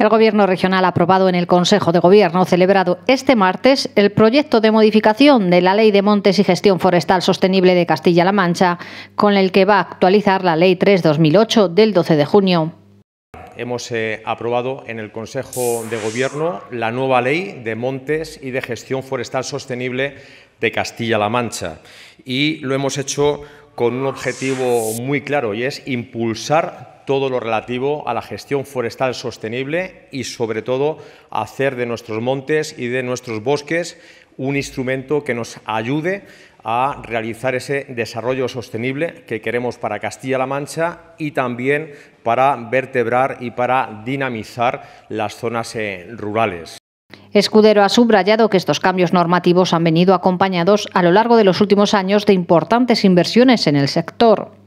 El Gobierno regional ha aprobado en el Consejo de Gobierno celebrado este martes el proyecto de modificación de la Ley de Montes y Gestión Forestal Sostenible de Castilla-La Mancha, con el que va a actualizar la Ley 3-2008 del 12 de junio. Hemos eh, aprobado en el Consejo de Gobierno la nueva Ley de Montes y de Gestión Forestal Sostenible de Castilla-La Mancha y lo hemos hecho con un objetivo muy claro y es impulsar todo lo relativo a la gestión forestal sostenible y sobre todo hacer de nuestros montes y de nuestros bosques un instrumento que nos ayude a realizar ese desarrollo sostenible que queremos para Castilla-La Mancha y también para vertebrar y para dinamizar las zonas eh, rurales. Escudero ha subrayado que estos cambios normativos han venido acompañados a lo largo de los últimos años de importantes inversiones en el sector.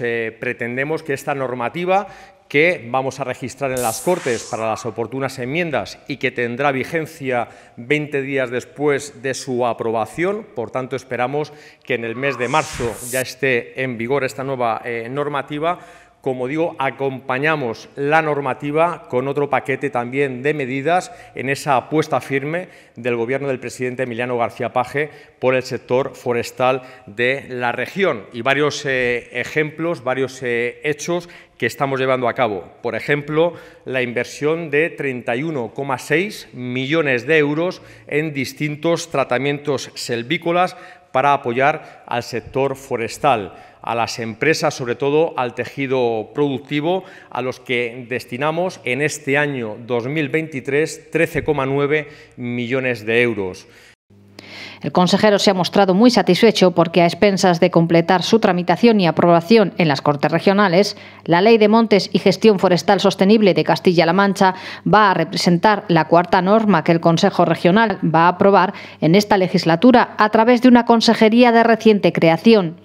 Eh, pretendemos que esta normativa que vamos a registrar en las Cortes para las oportunas enmiendas y que tendrá vigencia 20 días después de su aprobación. Por tanto, esperamos que en el mes de marzo ya esté en vigor esta nueva eh, normativa como digo, acompañamos la normativa con otro paquete también de medidas en esa apuesta firme del Gobierno del presidente Emiliano García Paje por el sector forestal de la región. Y varios eh, ejemplos, varios eh, hechos que estamos llevando a cabo. Por ejemplo, la inversión de 31,6 millones de euros en distintos tratamientos selvícolas para apoyar al sector forestal a las empresas, sobre todo al tejido productivo, a los que destinamos en este año 2023 13,9 millones de euros. El consejero se ha mostrado muy satisfecho porque a expensas de completar su tramitación y aprobación en las Cortes Regionales, la Ley de Montes y Gestión Forestal Sostenible de Castilla-La Mancha va a representar la cuarta norma que el Consejo Regional va a aprobar en esta legislatura a través de una consejería de reciente creación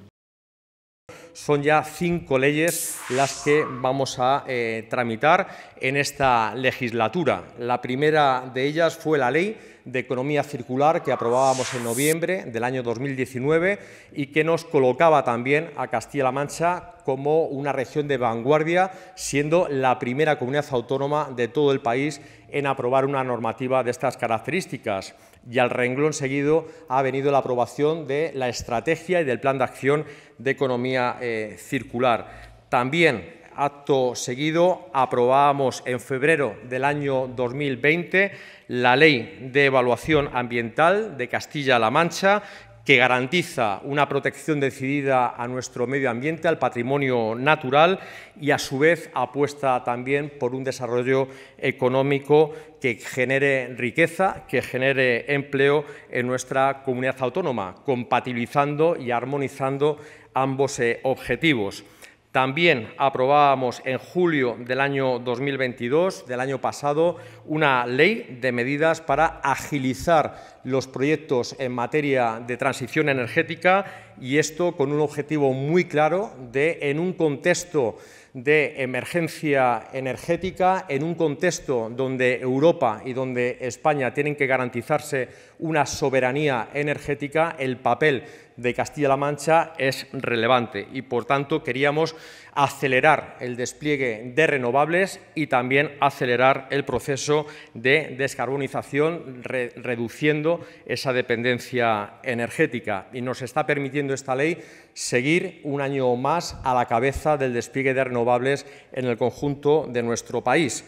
son ya cinco leyes las que vamos a eh, tramitar en esta legislatura. La primera de ellas fue la ley de Economía Circular que aprobábamos en noviembre del año 2019 y que nos colocaba también a Castilla-La Mancha como una región de vanguardia, siendo la primera comunidad autónoma de todo el país en aprobar una normativa de estas características. Y al renglón seguido ha venido la aprobación de la estrategia y del plan de acción de economía eh, circular. También Acto seguido, aprobamos en febrero del año 2020 la Ley de Evaluación Ambiental de Castilla-La Mancha, que garantiza una protección decidida a nuestro medio ambiente, al patrimonio natural y a su vez apuesta también por un desarrollo económico que genere riqueza, que genere empleo en nuestra comunidad autónoma, compatibilizando y armonizando ambos eh, objetivos. También aprobábamos en julio del año 2022, del año pasado, una ley de medidas para agilizar los proyectos en materia de transición energética y esto con un objetivo muy claro de, en un contexto de emergencia energética, en un contexto donde Europa y donde España tienen que garantizarse una soberanía energética, el papel de Castilla-La Mancha es relevante y, por tanto, queríamos acelerar el despliegue de renovables y también acelerar el proceso de descarbonización, reduciendo esa dependencia energética. Y nos está permitiendo esta ley, seguir un año más a la cabeza del despliegue de renovables en el conjunto de nuestro país.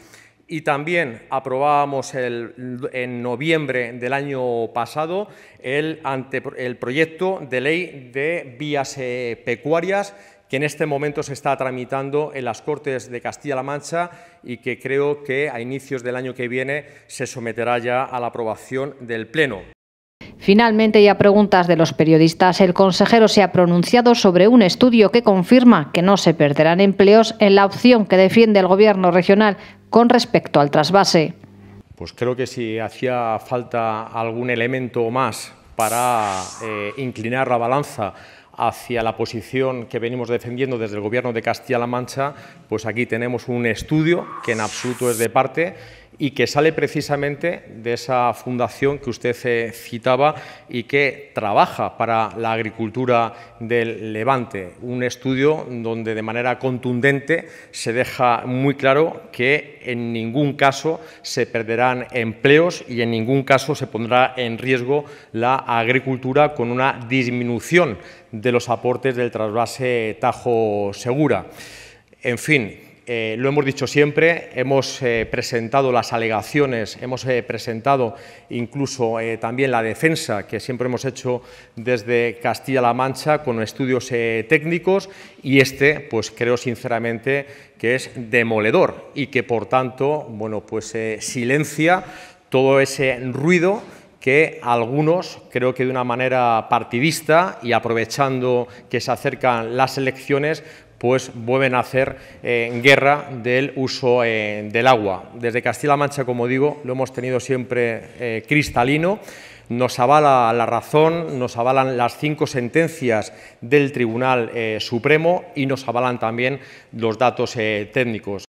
Y también aprobábamos en noviembre del año pasado el, ante, el proyecto de ley de vías eh, pecuarias que en este momento se está tramitando en las Cortes de Castilla-La Mancha y que creo que a inicios del año que viene se someterá ya a la aprobación del Pleno. Finalmente, y a preguntas de los periodistas, el consejero se ha pronunciado sobre un estudio que confirma que no se perderán empleos en la opción que defiende el Gobierno regional con respecto al trasvase. Pues creo que si hacía falta algún elemento más para eh, inclinar la balanza hacia la posición que venimos defendiendo desde el Gobierno de Castilla-La Mancha, pues aquí tenemos un estudio que en absoluto es de parte y que sale precisamente de esa fundación que usted eh, citaba y que trabaja para la agricultura del Levante. Un estudio donde de manera contundente se deja muy claro que en ningún caso se perderán empleos y en ningún caso se pondrá en riesgo la agricultura con una disminución de los aportes del trasvase Tajo Segura. En fin, eh, lo hemos dicho siempre, hemos eh, presentado las alegaciones, hemos eh, presentado incluso también la defensa que siempre hemos hecho desde Castilla-La Mancha con estudios técnicos y este, pues creo sinceramente que es demoledor y que por tanto, bueno, pues silencia todo ese ruido que algunos, creo que de una manera partidista y aprovechando que se acercan las elecciones, pues vuelven a hacer eh, guerra del uso eh, del agua. Desde Castilla-La Mancha, como digo, lo hemos tenido siempre eh, cristalino, nos avala la razón, nos avalan las cinco sentencias del Tribunal Supremo y nos avalan también los datos técnicos.